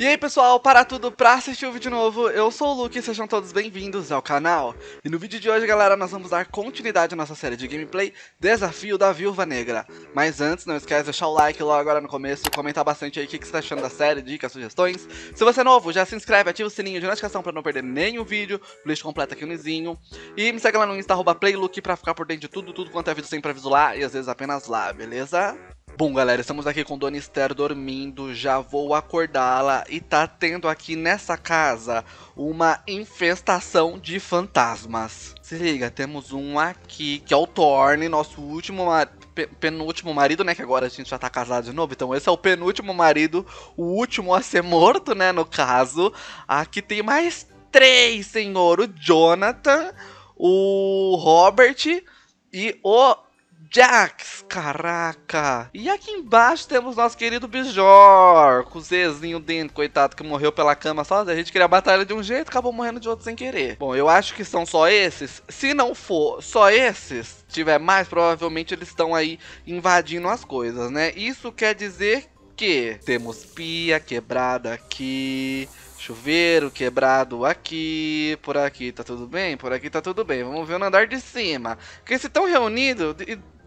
E aí pessoal, para tudo pra assistir o vídeo novo, eu sou o Luke e sejam todos bem-vindos ao canal. E no vídeo de hoje galera, nós vamos dar continuidade à nossa série de gameplay Desafio da Viúva Negra. Mas antes, não esquece de deixar o like logo agora no começo, comentar bastante aí o que, que você tá achando da série, dicas, sugestões. Se você é novo, já se inscreve, ativa o sininho de notificação pra não perder nenhum vídeo, playlist completa aqui no Nizinho. E me segue lá no insta, arroba para pra ficar por dentro de tudo, tudo quanto é vídeo sempre aviso lá e às vezes apenas lá, beleza? Bom, galera, estamos aqui com Dona Esther dormindo, já vou acordá-la e tá tendo aqui nessa casa uma infestação de fantasmas. Se liga, temos um aqui que é o Thorne, nosso último mar... penúltimo marido, né? Que agora a gente já tá casado de novo, então esse é o penúltimo marido, o último a ser morto, né? No caso, aqui tem mais três, senhor: o Jonathan, o Robert e o Jax, caraca. E aqui embaixo temos nosso querido Bijor, com o Zezinho dentro, coitado, que morreu pela cama sozinho. A gente queria batalhar ele de um jeito, acabou morrendo de outro sem querer. Bom, eu acho que são só esses. Se não for só esses, tiver mais, provavelmente eles estão aí invadindo as coisas, né? Isso quer dizer que temos pia quebrada aqui, chuveiro quebrado aqui, por aqui tá tudo bem, por aqui tá tudo bem. Vamos ver no andar de cima. Porque se estão reunidos,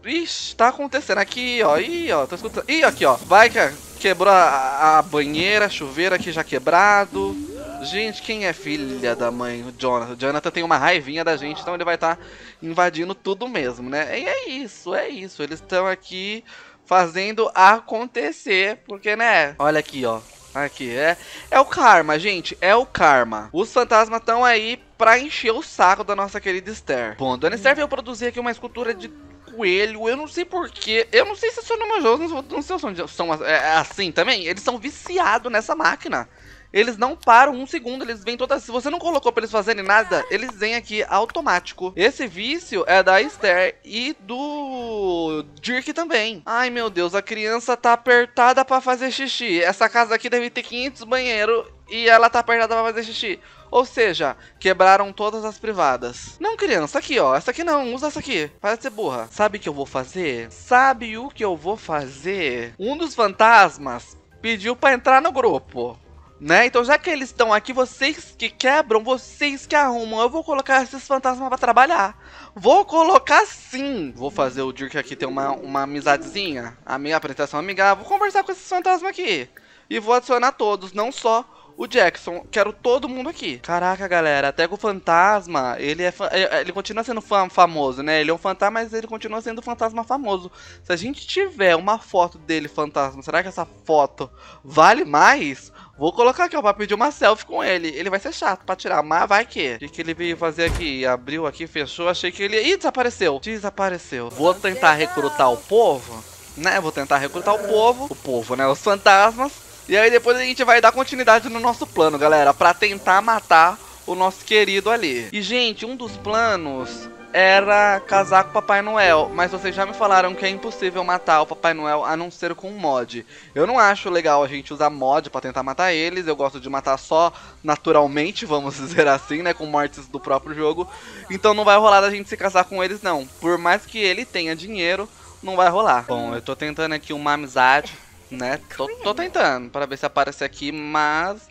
Ixi, tá acontecendo aqui, ó. Ih, ó, tô escutando. Ih, aqui, ó. Vai, que Quebrou a, a banheira, chuveiro aqui já quebrado. Gente, quem é filha da mãe? O Jonathan. O Jonathan tem uma raivinha da gente, então ele vai estar tá invadindo tudo mesmo, né? E é isso, é isso. Eles estão aqui fazendo acontecer, porque, né? Olha aqui, ó. Aqui, é, é o karma, gente, é o karma. Os fantasmas estão aí pra encher o saco da nossa querida Esther. Bom, Dona Esther veio produzir aqui uma escultura de coelho. Eu não sei porquê. Eu não sei se são Jones não sei se são é, é assim também. Eles são viciados nessa máquina. Eles não param um segundo, eles vêm todas. Se você não colocou pra eles fazerem nada, eles vêm aqui automático. Esse vício é da Esther e do Dirk também. Ai meu Deus, a criança tá apertada para fazer xixi. Essa casa aqui deve ter 500 banheiros e ela tá apertada pra fazer xixi. Ou seja, quebraram todas as privadas. Não, criança, aqui ó, essa aqui não, usa essa aqui. Para de ser burra. Sabe o que eu vou fazer? Sabe o que eu vou fazer? Um dos fantasmas pediu para entrar no grupo. Né? Então, já que eles estão aqui, vocês que quebram, vocês que arrumam. Eu vou colocar esses fantasmas para trabalhar. Vou colocar sim. Vou fazer o Dirk aqui ter uma, uma amizadezinha. A minha apresentação amigável. Vou conversar com esses fantasmas aqui. E vou adicionar todos, não só o Jackson. Quero todo mundo aqui. Caraca, galera, até que o fantasma, ele é, é ele continua sendo famoso, né? Ele é um fantasma, mas ele continua sendo fantasma famoso. Se a gente tiver uma foto dele fantasma, será que essa foto vale mais? Vou colocar aqui, ó, pra pedir uma selfie com ele. Ele vai ser chato pra tirar, mas vai que. O que, que ele veio fazer aqui? Abriu aqui, fechou, achei que ele... Ih, desapareceu. Desapareceu. Vou tentar recrutar o povo, né? Vou tentar recrutar o povo. O povo, né? Os fantasmas e aí depois a gente vai dar continuidade no nosso plano, galera, pra tentar matar o nosso querido ali. E, gente, um dos planos era casar com o Papai Noel, mas vocês já me falaram que é impossível matar o Papai Noel a não ser com um mod. Eu não acho legal a gente usar mod para tentar matar eles, eu gosto de matar só naturalmente, vamos dizer assim, né, com mortes do próprio jogo. Então não vai rolar da gente se casar com eles não, por mais que ele tenha dinheiro, não vai rolar. Bom, eu tô tentando aqui uma amizade né? Tô, tô, tentando para ver se aparece aqui, mas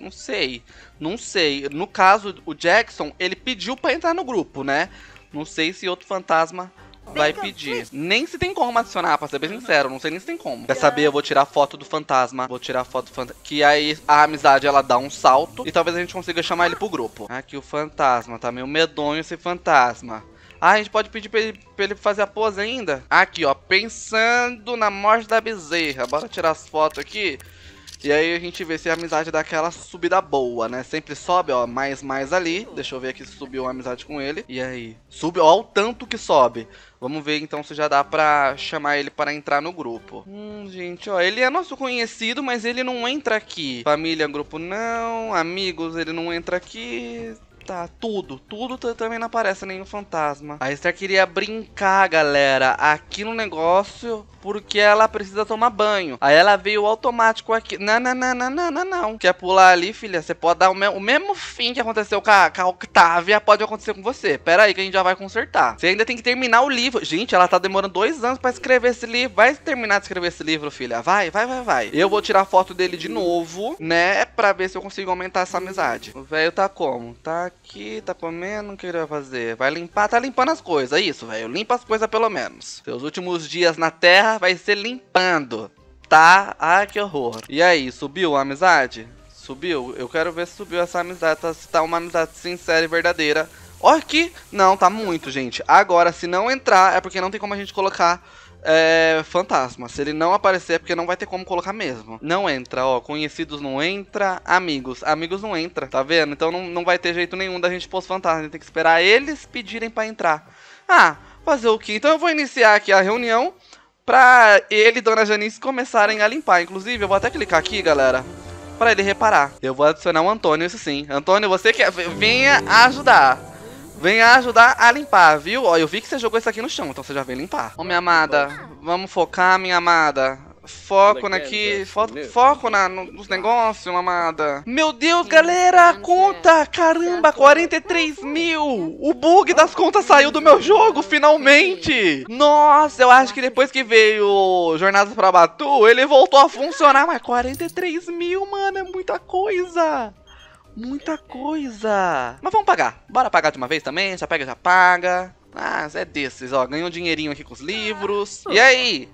não sei. Não sei. No caso, o Jackson, ele pediu para entrar no grupo, né? Não sei se outro fantasma vai pedir. Nem se tem como adicionar, pra ser bem sincero. Não sei nem se tem como. Quer saber? Eu vou tirar foto do fantasma. Vou tirar foto do fantasma. Que aí a amizade ela dá um salto. E talvez a gente consiga chamar ele pro grupo. Aqui o fantasma. Tá meio medonho esse fantasma. Ah, a gente pode pedir pra ele, pra ele, fazer a pose ainda. Aqui, ó. Pensando na morte da bezerra. Bora tirar as fotos aqui. E aí a gente vê se a amizade dá aquela subida boa, né? Sempre sobe, ó. Mais, mais ali. Deixa eu ver aqui se subiu uma amizade com ele. E aí? subiu? ó. O tanto que sobe. Vamos ver então se já dá pra chamar ele para entrar no grupo. Hum, gente, ó, ele é nosso conhecido, mas ele não entra aqui. Família, grupo não. Amigos, ele não entra aqui tá. Tudo, tudo também não aparece nenhum fantasma. A Esther queria brincar, galera, aqui no negócio, porque ela precisa tomar banho. Aí ela veio automático aqui. Não, não, não, não, não, não, não. Quer pular ali, filha? Você pode dar o, me o mesmo fim que aconteceu com a, com a Octavia, pode acontecer com você. Pera aí que a gente já vai consertar. Você ainda tem que terminar o livro. Gente, ela tá demorando dois anos pra escrever esse livro. Vai terminar de escrever esse livro, filha. Vai, vai, vai, vai. Eu vou tirar foto dele de novo, né? Pra ver se eu consigo aumentar essa amizade. O velho tá como? Tá aqui, tá comendo, o que ele vai fazer? Vai limpar, tá limpando as coisas, é isso, velho. Limpa as coisas pelo menos. Seus últimos dias na Terra vai ser limpando, tá? Ah, que horror. E aí, subiu a amizade? Subiu? Eu quero ver se subiu essa amizade, tá, se tá uma amizade sincera e verdadeira. Ó aqui, não, tá muito, gente. Agora, se não entrar, é porque não tem como a gente colocar é, fantasma. Se ele não aparecer, é porque não vai ter como colocar mesmo. Não entra, ó. Conhecidos não entra, amigos. Amigos não entra, tá vendo? Então não, não vai ter jeito nenhum da gente pôr os fantasmas. Tem que esperar eles pedirem para entrar. Ah, fazer o quê? Então eu vou iniciar aqui a reunião pra ele e Dona Janice começarem a limpar. Inclusive, eu vou até clicar aqui, galera, pra ele reparar. Eu vou adicionar o Antônio, isso sim. Antônio, você quer? venha ajudar. Venha ajudar a limpar, viu? Ó, eu vi que você jogou isso aqui no chão, então você já vem limpar. Ô, minha amada, vamos focar, minha amada. Foco é, naqui, é, é fo foco na, no, nos negócios, amada. Meu Deus, galera, conta, caramba, 43 né? mil. O bug das contas saiu do meu jogo, finalmente. Nossa, eu acho que depois que veio Jornadas pra Batu, ele voltou a funcionar. Mas 43 mil, mano, é muita coisa muita coisa. Mas vamos pagar. Bora pagar de uma vez também, já pega, já paga. Ah, é desses, ó, ganhou um dinheirinho aqui com os livros. Ah, e aí?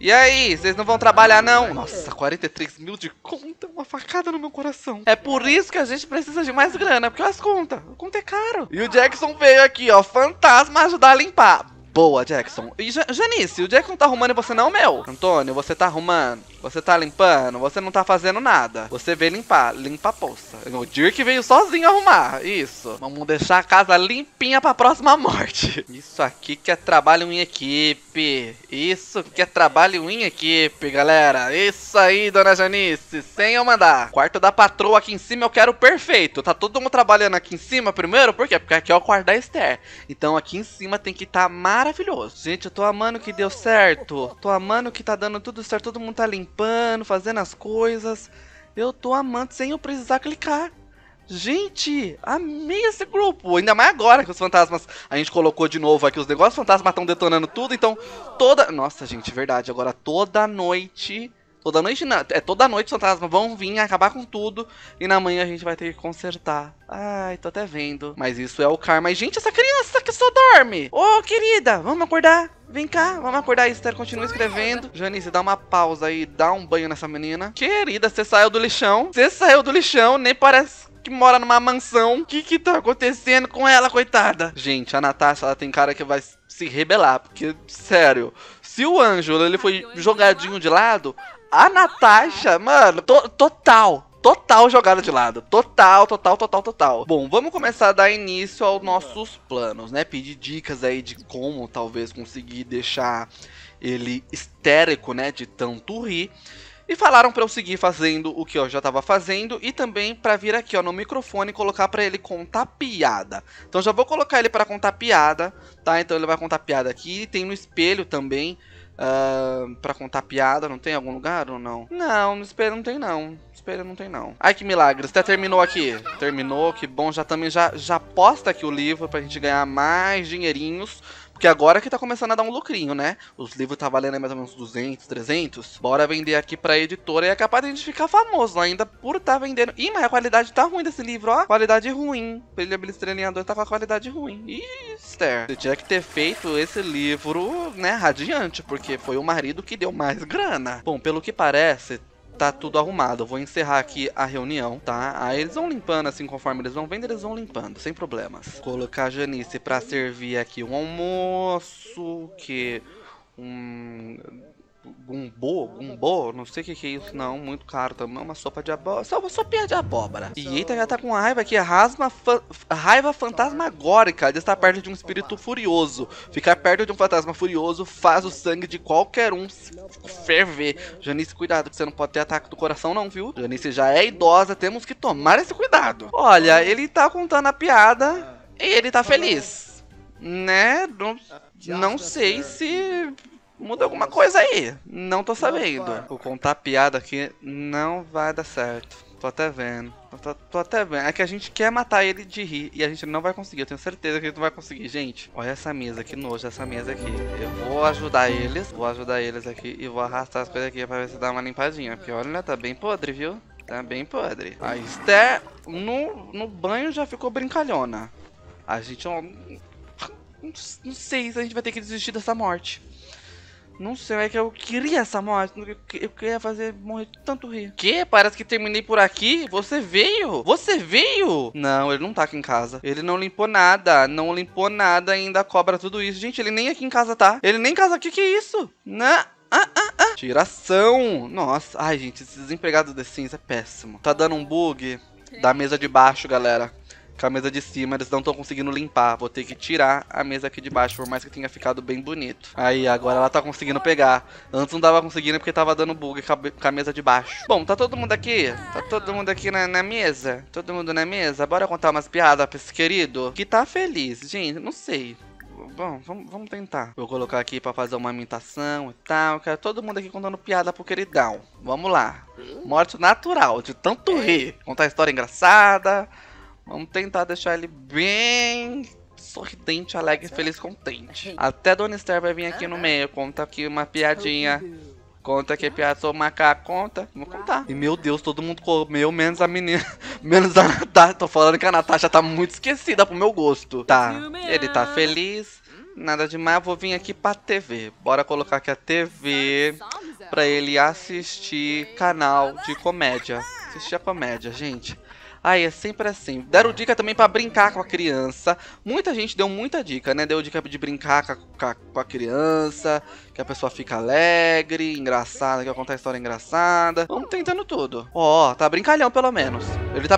E aí, vocês não vão trabalhar não? Nossa, 43 mil de conta, uma facada no meu coração. É por isso que a gente precisa de mais grana, porque as contas, o conta é caro. E o Jackson veio aqui, ó, fantasma ajudar a limpar. Boa, Jackson. E Janice, o Jackson tá arrumando e você não, meu? Antônio, você tá arrumando. Você tá limpando, você não tá fazendo nada. Você vem limpar, limpa a poça. O Dirk veio sozinho arrumar. Isso. Vamos deixar a casa limpinha pra próxima morte. Isso aqui que é trabalho em equipe. Isso que é trabalho em equipe, galera. Isso aí, dona Janice. Sem eu mandar. Quarto da patroa aqui em cima eu quero perfeito. Tá todo mundo trabalhando aqui em cima primeiro? Por quê? Porque aqui é o quarto da Esther. Então aqui em cima tem que estar tá maravilhoso. Gente, eu tô amando que deu certo. Tô amando que tá dando tudo certo. Todo mundo tá limpando limpando, fazendo as coisas. Eu tô amando sem eu precisar clicar. Gente, amei esse grupo. Ainda mais agora que os fantasmas. A gente colocou de novo aqui os negócios. Os fantasmas estão detonando tudo. Então, toda. Nossa, gente, verdade. Agora toda noite Toda noite não. É toda noite os fantasmas tá, vão vir acabar com tudo. E na manhã a gente vai ter que consertar. Ai, tô até vendo. Mas isso é o karma. Mas, gente, essa criança que só dorme. Ô, oh, querida, vamos acordar. Vem cá, vamos acordar, Esther. Continua escrevendo. Janice, dá uma pausa aí, dá um banho nessa menina. Querida, você saiu do lixão. Você saiu do lixão, nem parece que mora numa mansão. O que que tá acontecendo com ela, coitada? Gente, a Natasha, ela tem cara que vai se rebelar, porque, sério, se o Ângelo, ele foi jogadinho de lado, a Natasha, mano, to total. Total jogada de lado. Total, total, total, total. Bom, vamos começar a dar início aos nossos planos, né? Pedir dicas aí de como talvez conseguir deixar ele histérico, né? De tanto rir. E falaram para eu seguir fazendo o que eu já tava fazendo e também para vir aqui, ó, no microfone e colocar para ele contar piada. Então já vou colocar ele para contar piada, tá? Então ele vai contar piada aqui, tem no espelho também uh, para contar piada, não tem algum lugar ou não? Não, no espelho não tem não. Espelho não tem não. Ai que milagre, até terminou aqui. Terminou, que bom, já também já já posta aqui o livro pra gente ganhar mais dinheirinhos. Porque agora que tá começando a dar um lucrinho, né? Os livros tá valendo mais ou menos 200, 300. Bora vender aqui pra editora e é capaz de a gente ficar famoso ainda por tá vendendo. Ih, mas a qualidade tá ruim desse livro, ó. Qualidade ruim. Brilhabilidade Estrelinhador tá com a qualidade ruim. Ih, Esther. Você tinha que ter feito esse livro, né, radiante, porque foi o marido que deu mais grana. Bom, pelo que parece, tá tudo arrumado. Eu vou encerrar aqui a reunião, tá? Aí eles vão limpando assim conforme eles vão vendo, eles vão limpando, sem problemas. Colocar a Janice pra servir aqui um almoço, que um gumbô, gumbô, não sei o que, que é isso, não, muito caro também, é uma sopa de abóbora, só uma sopinha de abóbora. E eita, já tá com raiva aqui, rasma fa raiva fantasmagórica de estar perto de um espírito furioso. Ficar perto de um fantasma furioso faz o sangue de qualquer um ferver. Janice, cuidado, que você não pode ter ataque do coração não, viu? Janice já é idosa, temos que tomar esse cuidado. Olha, ele tá contando a piada e ele tá feliz. Né? Não, não sei se Muda alguma coisa aí. Não tô sabendo. Vou contar piada aqui não vai dar certo. Tô até vendo. Tô, tô, até vendo. É que a gente quer matar ele de rir e a gente não vai conseguir. Eu tenho certeza que a gente não vai conseguir. Gente, olha essa mesa, que nojo essa mesa aqui. Eu vou ajudar eles. Vou ajudar eles aqui e vou arrastar as coisas aqui pra ver se dá uma limpadinha. Porque olha, tá bem podre, viu? Tá bem podre. A Esther no, no banho já ficou brincalhona. A gente não, não sei se a gente vai ter que desistir dessa morte. Não sei, é que eu queria essa morte. Eu queria fazer morrer tanto rir. Que? Parece que terminei por aqui. Você veio? Você veio? Não, ele não tá aqui em casa. Ele não limpou nada. Não limpou nada ainda cobra tudo isso. Gente, ele nem aqui em casa tá. Ele nem em casa aqui. Que é isso? Na, né? Ah, ah, ah. Tiração. Nossa. Ai, gente, esse desempregado de Sims é péssimo. Tá dando um bug da mesa de baixo, galera. Com a mesa de cima, eles não estão conseguindo limpar. Vou ter que tirar a mesa aqui de baixo, por mais que tenha ficado bem bonito. Aí, agora ela tá conseguindo pegar. Antes não tava conseguindo porque tava dando bug com a mesa de baixo. Bom, tá todo mundo aqui? Tá todo mundo aqui na, na mesa? Todo mundo na mesa? Bora contar umas piadas pra esse querido? Que tá feliz, gente. Não sei. Bom, vamos, vamo tentar. Vou colocar aqui pra fazer uma imitação e tal. Quero todo mundo aqui contando piada pro queridão. Vamos lá. Morte natural, de tanto é. rir. Contar história engraçada. Vamos tentar deixar ele bem sorridente, alegre, feliz, contente. Até Dona Esther vai vir aqui no meio, conta aqui uma piadinha. Conta que piada sou macaco, conta. Vou contar. E meu Deus, todo mundo comeu, menos a menina. menos a Natasha. Tô falando que a Natasha tá muito esquecida pro meu gosto. Tá, ele tá feliz. Hum. Nada demais, vou vir aqui pra TV. Bora colocar aqui a TV pra ele assistir canal de comédia. Assistir a comédia, gente. Ai, é sempre assim. Deram dica também para brincar com a criança. Muita gente deu muita dica, né? Deu dica de brincar com a, com a criança, que a pessoa fica alegre, engraçada, que eu contar história engraçada. Vamos tentando tudo. Ó, oh, tá brincalhão pelo menos. Ele tá.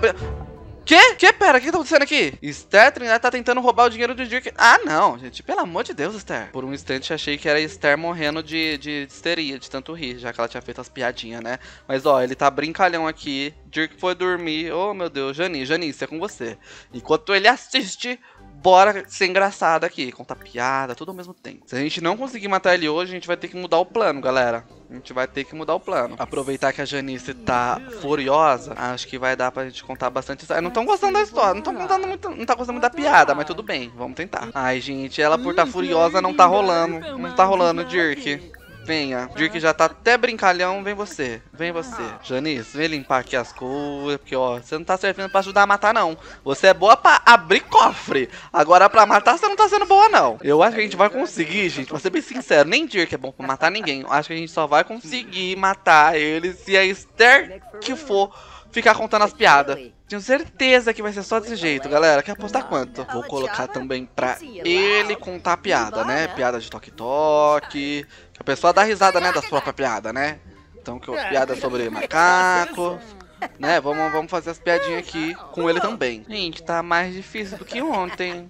Quê? Que pera? O que, tá acontecendo aqui? Esther Trindade tá tentando roubar o dinheiro do Dirk. Ah, não, gente. Pelo amor de Deus, Esther. Por um instante achei que era Esther morrendo de, de, histeria, de tanto rir, já que ela tinha feito as piadinhas, né? Mas ó, ele tá brincalhão aqui. Dirk foi dormir. Oh, meu Deus. Janice, Janice, é com você. Enquanto ele assiste bora ser engraçado aqui, contar piada, tudo ao mesmo tempo. Se a gente não conseguir matar ele hoje, a gente vai ter que mudar o plano, galera. A gente vai ter que mudar o plano. Aproveitar que a Janice tá furiosa, acho que vai dar pra gente contar bastante história. Não tão gostando da história, não tão contando muito, não tá gostando muito da piada, mas tudo bem, vamos tentar. Ai, gente, ela por tá hum, furiosa não tá hum, rolando, hum, não tá rolando, Dirk. Venha. Dirk já tá até brincalhão. Vem você. Vem você. Janice, vem limpar aqui as coisas. Porque, ó, você não tá servindo pra ajudar a matar, não. Você é boa pra abrir cofre. Agora, pra matar, você não tá sendo boa, não. Eu acho que a gente vai conseguir, gente. Pra ser bem sincero, nem Dirk é bom pra matar ninguém. Eu acho que a gente só vai conseguir matar ele se a Esther que for ficar contando as piadas. Tenho certeza que vai ser só desse jeito, galera. Quer apostar quanto? Vou colocar também pra ele contar piada, né? Piada de toque-toque. A pessoa dá risada, né, das próprias piadas, né? Então, que é. piada sobre macaco, né? Vamos, vamos fazer as piadinhas aqui com ele também. Gente, tá mais difícil do que ontem.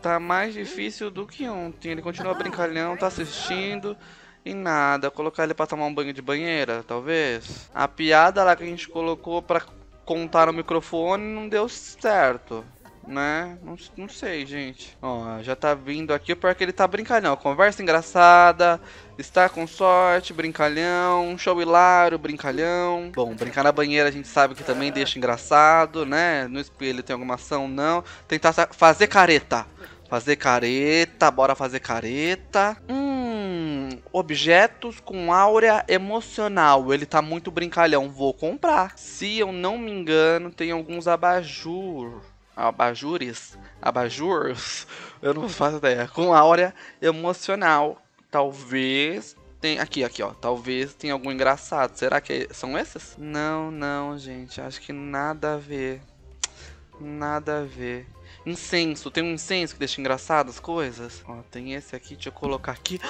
Tá mais difícil do que ontem. Ele continua brincalhão, tá assistindo e nada. Colocar ele pra tomar um banho de banheira, talvez. A piada lá que a gente colocou pra contar no microfone não deu certo né? Não, não sei, gente. Ó, já tá vindo aqui, porque é que ele tá brincalhão. Conversa engraçada, está com sorte, brincalhão, show hilário, brincalhão. Bom, brincar na banheira a gente sabe que também deixa engraçado, né? No espelho tem alguma ação, não. Tentar fazer careta. Fazer careta, bora fazer careta. Hum, objetos com áurea emocional. Ele tá muito brincalhão, vou comprar. Se eu não me engano, tem alguns abajur abajures, abajures, eu não faço ideia, com áurea emocional. Talvez tem aqui, aqui, ó. Talvez tenha algum engraçado. Será que são esses? Não, não, gente. Acho que nada a ver. Nada a ver. Incenso. Tem um incenso que deixa engraçadas coisas. Ó, tem esse aqui. Deixa eu colocar aqui.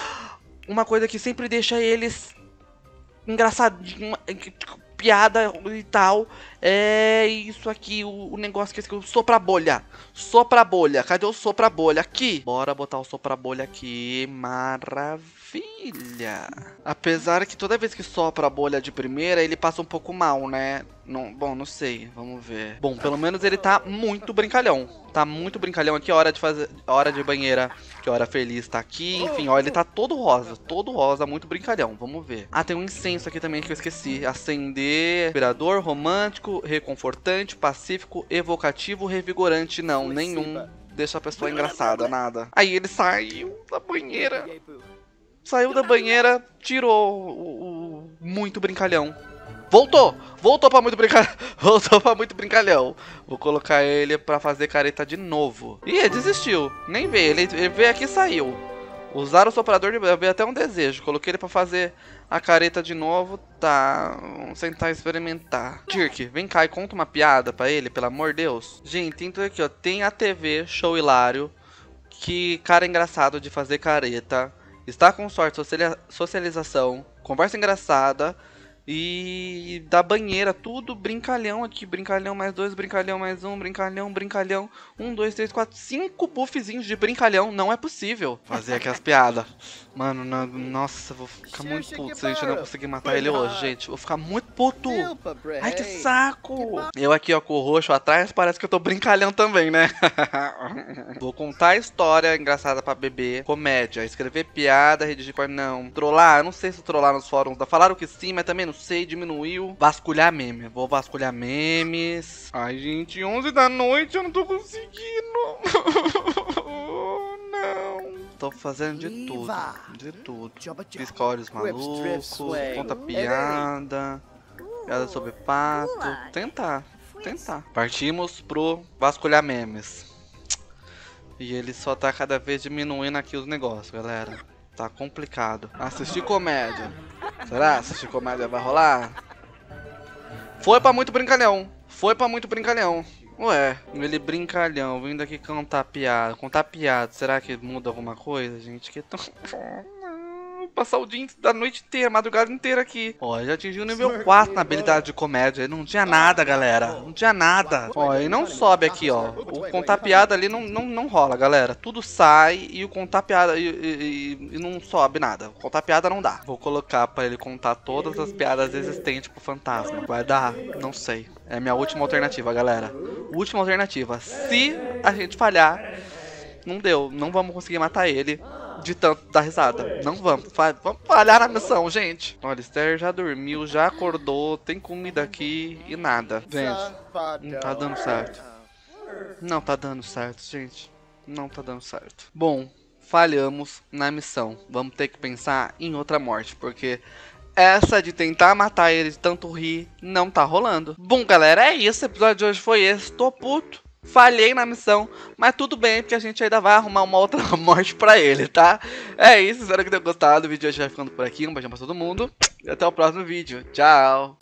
Uma coisa que sempre deixa eles engraçado piada e tal. É isso aqui, o, o negócio que eu escrevi, sopra bolha. Sopra bolha, cadê o sopra bolha? Aqui. Bora botar o sopra bolha aqui, maravilha. Filha! Apesar que toda vez que sopra a bolha de primeira, ele passa um pouco mal, né? Não, bom, não sei, vamos ver. Bom, pelo menos ele tá muito brincalhão. Tá muito brincalhão aqui, hora de fazer, hora de banheira, que hora feliz tá aqui. Enfim, ó, ele tá todo rosa, todo rosa, muito brincalhão. Vamos ver. Ah, tem um incenso aqui também que eu esqueci. Acender, inspirador, romântico, reconfortante, pacífico, evocativo, revigorante. Não, nenhum. Deixa a pessoa engraçada, nada. Aí ele saiu da banheira saiu da banheira, tirou o, o muito brincalhão. Voltou! Voltou pra muito brincalhão! Voltou pra muito brincalhão! Vou colocar ele pra fazer careta de novo. Ih, ele desistiu. Nem veio. Ele, ele veio aqui e saiu. usaram o soprador de... Eu até um desejo. Coloquei ele pra fazer a careta de novo. Tá... Vamos tentar tá experimentar. Dirk, vem cá e conta uma piada pra ele, pelo amor de Deus. Gente, então aqui, ó. Tem a TV Show Hilário. Que cara engraçado de fazer careta está com sorte, socialização, conversa engraçada, e da banheira, tudo brincalhão aqui, brincalhão mais dois, brincalhão mais um, brincalhão, brincalhão. Um, dois, três, quatro, cinco buffzinhos de brincalhão. Não é possível fazer aquelas piadas. Mano, não, nossa, vou ficar muito puto se a gente não conseguir matar ele hoje, gente. Vou ficar muito puto. Ai, que saco. Eu aqui, ó, com o roxo atrás, parece que eu tô brincalhão também, né? vou contar história engraçada pra bebê, comédia, escrever piada, redigir... Não, trollar, não sei se trollar nos fóruns da... Falaram que sim, mas também não sei, diminuiu. Vasculhar meme. Vou vasculhar memes. Ai, gente, 11 da noite eu não tô conseguindo. não. Tô fazendo de tudo. De tudo. Piscar olhos malucos, conta piada, piada sobre pato. Tentar, tentar. Assim. Partimos pro vasculhar memes. E ele só tá cada vez diminuindo aqui os negócios, galera. Tá complicado. Assistir comédia. Será? Assistir comédia vai rolar? Foi pra muito brincalhão. Foi pra muito brincalhão. Ué, ele brincalhão, vindo aqui cantar piada. Contar piada, será que muda alguma coisa, gente? Que tão passar o dia da noite inteira, a madrugada inteira aqui. Ó, já atingiu o nível 4 na habilidade de comédia. Não tinha nada, galera. Não tinha nada. Ó, e não sobe tá aqui, ó. O contar piada ali não, não, não rola, galera. Tudo sai e o contar piada e, e, e não sobe nada. Contar piada não dá. Vou colocar pra ele contar todas as piadas existentes pro fantasma. Vai dar? Não sei. É a minha última alternativa, galera. Última alternativa. Se a gente falhar, não deu. Não vamos conseguir matar ele de tanto dar risada. Não vamos. Fa vamos falhar na missão, gente. Olha, Esther já dormiu, já acordou, tem comida aqui e nada. Gente, não tá dando certo. Não tá dando certo, gente. Não tá dando certo. Bom, falhamos na missão. Vamos ter que pensar em outra morte, porque essa de tentar matar ele de tanto rir não tá rolando. Bom, galera, é isso. O episódio de hoje foi esse. Tô puto. Falhei na missão, mas tudo bem, porque a gente ainda vai arrumar uma outra morte pra ele, tá? É isso, espero que tenham gostado. O vídeo hoje vai ficando por aqui. Um beijão pra todo mundo. E até o próximo vídeo. Tchau!